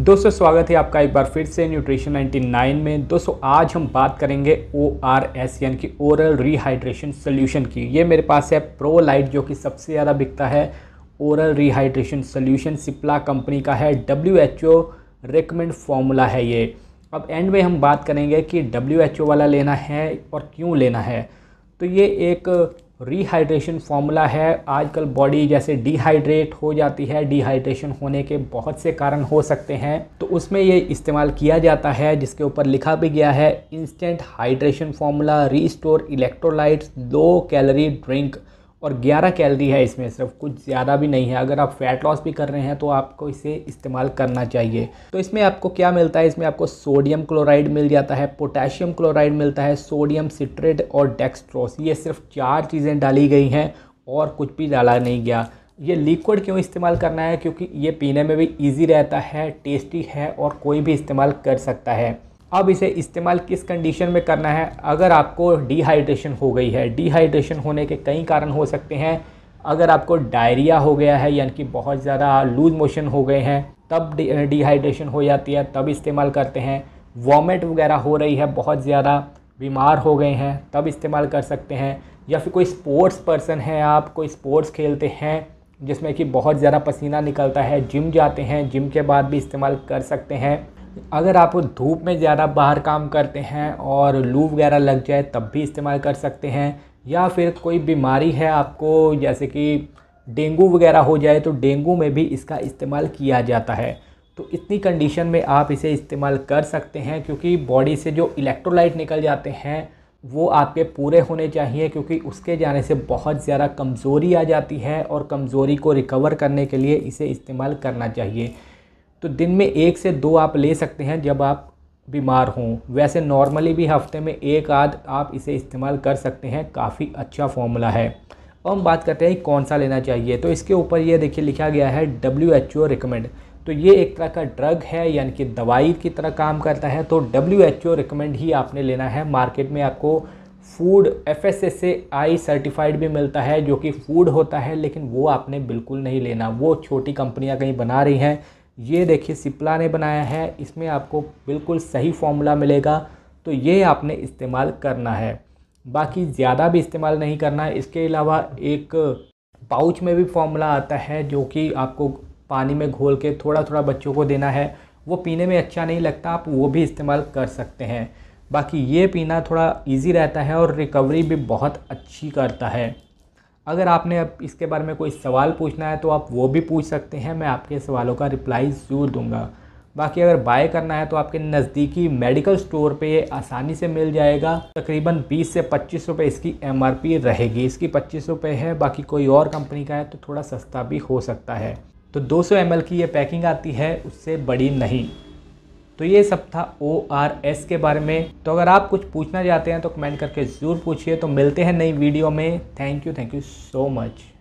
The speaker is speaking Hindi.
दोस्तों स्वागत है आपका एक बार फिर से न्यूट्रिशन 99 में दोस्तों आज हम बात करेंगे ओ आर एस यानी कि ओरल रिहाइड्रेशन सोल्यूशन की ये मेरे पास है प्रो लाइट जो कि सबसे ज़्यादा बिकता है oral rehydration solution Cipla company का है W H O recommend formula है ये अब एंड में हम बात करेंगे कि डब्ल्यू एच ओ वाला लेना है और क्यों लेना है तो ये एक रिहाइड्रेशन फॉर्मूला है आजकल बॉडी जैसे डिहाइड्रेट हो जाती है डिहाइड्रेशन होने के बहुत से कारण हो सकते हैं तो उसमें ये इस्तेमाल किया जाता है जिसके ऊपर लिखा भी गया है instant hydration formula restore electrolytes low calorie drink और 11 कैलरी है इसमें सिर्फ कुछ ज़्यादा भी नहीं है अगर आप फैट लॉस भी कर रहे हैं तो आपको इसे इस्तेमाल करना चाहिए तो इसमें आपको क्या मिलता है इसमें आपको सोडियम क्लोराइड मिल जाता है पोटेशियम क्लोराइड मिलता है सोडियम सिट्रेट और डेक्सट्रोस ये सिर्फ चार चीज़ें डाली गई हैं और कुछ भी डाला नहीं गया ये लिक्विड क्यों इस्तेमाल करना है क्योंकि ये पीने में भी ईजी रहता है टेस्टी है और कोई भी इस्तेमाल कर सकता है अब इसे इस्तेमाल किस कंडीशन में करना है अगर आपको डिहाइड्रेशन हो गई है डिहाइड्रेशन होने के कई कारण हो सकते हैं अगर आपको डायरिया हो गया है यानी कि बहुत ज़्यादा लूज मोशन हो गए हैं तब डिहाइड्रेशन हो जाती है तब इस्तेमाल करते हैं वॉमिट वगैरह हो रही है बहुत ज़्यादा बीमार हो गए हैं तब इस्तेमाल कर सकते हैं या फिर कोई स्पोर्ट्स पर्सन है आप कोई स्पोर्ट्स खेलते हैं जिसमें कि बहुत ज़्यादा पसीना निकलता है जिम जाते हैं जिम के बाद भी इस्तेमाल कर सकते हैं अगर आप धूप में ज़्यादा बाहर काम करते हैं और लू वगैरह लग जाए तब भी इस्तेमाल कर सकते हैं या फिर कोई बीमारी है आपको जैसे कि डेंगू वगैरह हो जाए तो डेंगू में भी इसका इस्तेमाल किया जाता है तो इतनी कंडीशन में आप इसे इस्तेमाल कर सकते हैं क्योंकि बॉडी से जो इलेक्ट्रोलाइट निकल जाते हैं वो आपके पूरे होने चाहिए क्योंकि उसके जाने से बहुत ज़्यादा कमज़ोरी आ जाती है और कमज़ोरी को रिकवर करने के लिए इसे इस्तेमाल करना चाहिए तो दिन में एक से दो आप ले सकते हैं जब आप बीमार हों वैसे नॉर्मली भी हफ्ते में एक आध आप इसे इस्तेमाल कर सकते हैं काफ़ी अच्छा फॉर्मूला है अब हम बात करते हैं कौन सा लेना चाहिए तो इसके ऊपर ये देखिए लिखा गया है डब्ल्यू एच ओ रिकमेंड तो ये एक तरह का ड्रग है यानी कि दवाई की तरह काम करता है तो डब्ल्यू एच ओ रिकमेंड ही आपने लेना है मार्केट में आपको food F S S I certified भी मिलता है जो कि फूड होता है लेकिन वो आपने बिल्कुल नहीं लेना वो छोटी कंपनियां कहीं बना रही हैं ये देखिए सिप्ला ने बनाया है इसमें आपको बिल्कुल सही फॉर्मूला मिलेगा तो ये आपने इस्तेमाल करना है बाकी ज़्यादा भी इस्तेमाल नहीं करना है इसके अलावा एक पाउच में भी फॉर्मूला आता है जो कि आपको पानी में घोल के थोड़ा थोड़ा बच्चों को देना है वो पीने में अच्छा नहीं लगता आप वो भी इस्तेमाल कर सकते हैं बाकी ये पीना थोड़ा इजी रहता है और रिकवरी भी बहुत अच्छी करता है अगर आपने अब इसके बारे में कोई सवाल पूछना है तो आप वो भी पूछ सकते हैं मैं आपके सवालों का रिप्लाई ज़रूर दूंगा बाकी अगर बाय करना है तो आपके नज़दीकी मेडिकल स्टोर पे ये आसानी से मिल जाएगा तकरीबन 20 से पच्चीस रुपये इसकी एम रहेगी इसकी पच्चीस रुपये है बाकी कोई और कंपनी का है तो थोड़ा सस्ता भी हो सकता है तो 200 सौ की ये पैकिंग आती है उससे बड़ी नहीं तो ये सब था ओ आर एस के बारे में तो अगर आप कुछ पूछना चाहते हैं तो कमेंट करके ज़रूर पूछिए तो मिलते हैं नई वीडियो में thank you thank you so much